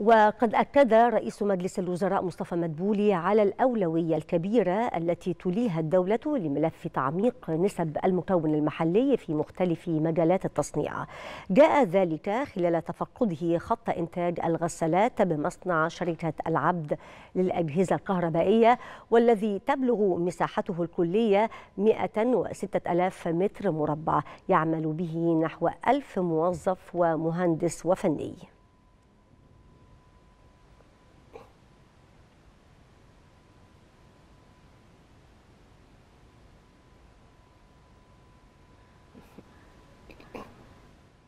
وقد أكد رئيس مجلس الوزراء مصطفى مدبولي على الأولوية الكبيرة التي تليها الدولة لملف تعميق نسب المكون المحلي في مختلف مجالات التصنيع جاء ذلك خلال تفقده خط إنتاج الغسالات بمصنع شركة العبد للأجهزة الكهربائية والذي تبلغ مساحته الكلية 106000 متر مربع يعمل به نحو 1000 موظف ومهندس وفني